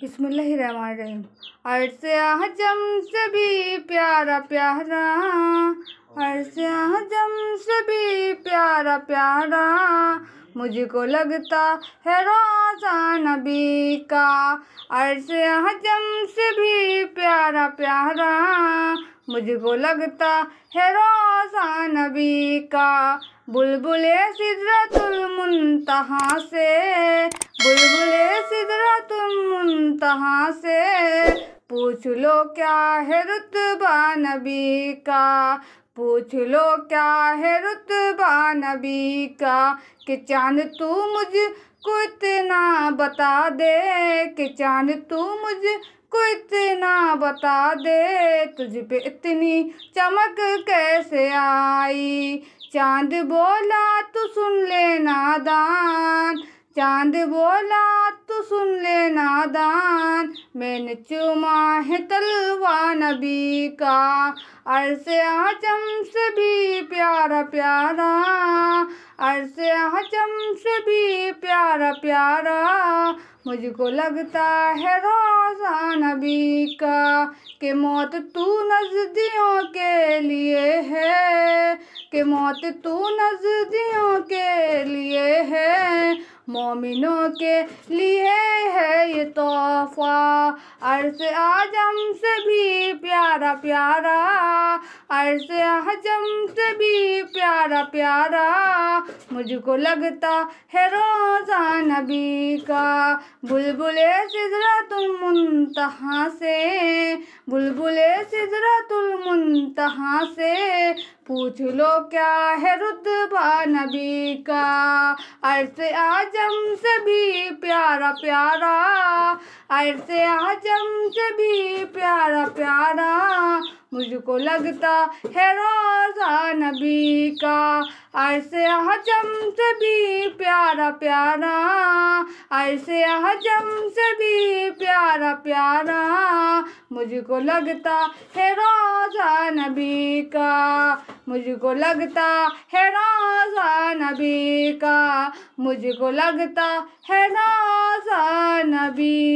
बिसमीम अर्स हजम से भी प्यारा प्यारा अर्स से भी प्यारा प्यारा मुझको लगता है रोजा नबी का अर्स हजम से भी प्यारा प्यारा मुझको लगता है रोजा नबी का बुलबुल सिदरतुल मुंतहा से बुलबुल तुम मुंतहा से पूछ लो क्या है रुतबा नबी का पूछ लो क्या है रुतबा नबी का कि चांद तू मुझ को इतना बता दे कि चांद तू मुझ को इतना बता दे तुझ पे इतनी चमक कैसे आई चांद बोला तू तो सुन ले नादान चांद बोला तो सुन लेना दान मैंने चुमा है तलवा नबी का अरसे आजम से भी प्यारा प्यारा अरसे आजम से भी प्यारा प्यारा मुझको लगता है रोजा नबी का कि मौत तू नजदियों के लिए है कि मौत तू नजदियों के लिए है मोमिनों के लिए है ये तोहफा अर्स आजम से भी प्यारा प्यारा अर्स आजम से भी प्यारा प्यारा मुझको लगता है रोज़ा नबी का बुलबुले तुल मुंतहा से बुलबुले तुल मुंतहा से पूछ लो क्या है रुतबा नबी का अर्श आजम से भी प्यारा प्यारा अरसे आजम से भी प्यारा प्यारा मुझको लगता है रोज़ा नबी का ऐसे हजम से भी प्यारा प्यारा ऐसे हजम से भी प्यारा प्यारा मुझको लगता है रोज़ा नबी का मुझको लगता है रोज़ा नबी का मुझको लगता है रोज़ा नबी